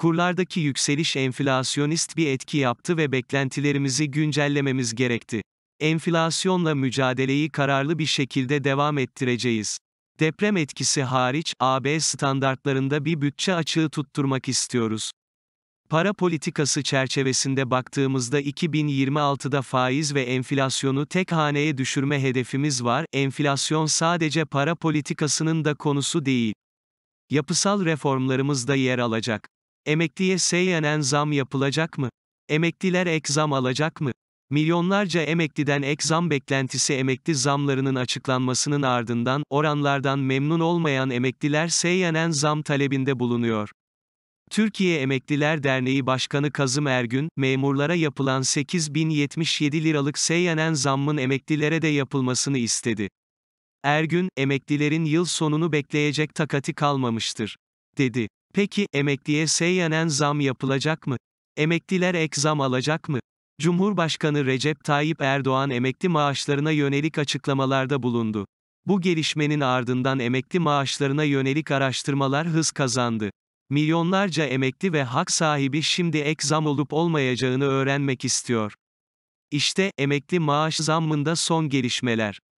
Kurlardaki yükseliş enflasyonist bir etki yaptı ve beklentilerimizi güncellememiz gerekti. Enflasyonla mücadeleyi kararlı bir şekilde devam ettireceğiz. Deprem etkisi hariç, AB standartlarında bir bütçe açığı tutturmak istiyoruz. Para politikası çerçevesinde baktığımızda 2026'da faiz ve enflasyonu tek haneye düşürme hedefimiz var. Enflasyon sadece para politikasının da konusu değil. Yapısal reformlarımız da yer alacak. Emekliye seyyanen zam yapılacak mı? Emekliler ek zam alacak mı? Milyonlarca emekliden ek zam beklentisi emekli zamlarının açıklanmasının ardından, oranlardan memnun olmayan emekliler seyyanen zam talebinde bulunuyor. Türkiye Emekliler Derneği Başkanı Kazım Ergün, memurlara yapılan 8077 liralık seyyanen zammın emeklilere de yapılmasını istedi. Ergün, emeklilerin yıl sonunu bekleyecek takati kalmamıştır, dedi. Peki, emekliye seyyanen zam yapılacak mı? Emekliler ek zam alacak mı? Cumhurbaşkanı Recep Tayyip Erdoğan emekli maaşlarına yönelik açıklamalarda bulundu. Bu gelişmenin ardından emekli maaşlarına yönelik araştırmalar hız kazandı. Milyonlarca emekli ve hak sahibi şimdi ek zam olup olmayacağını öğrenmek istiyor. İşte emekli maaş zammında son gelişmeler.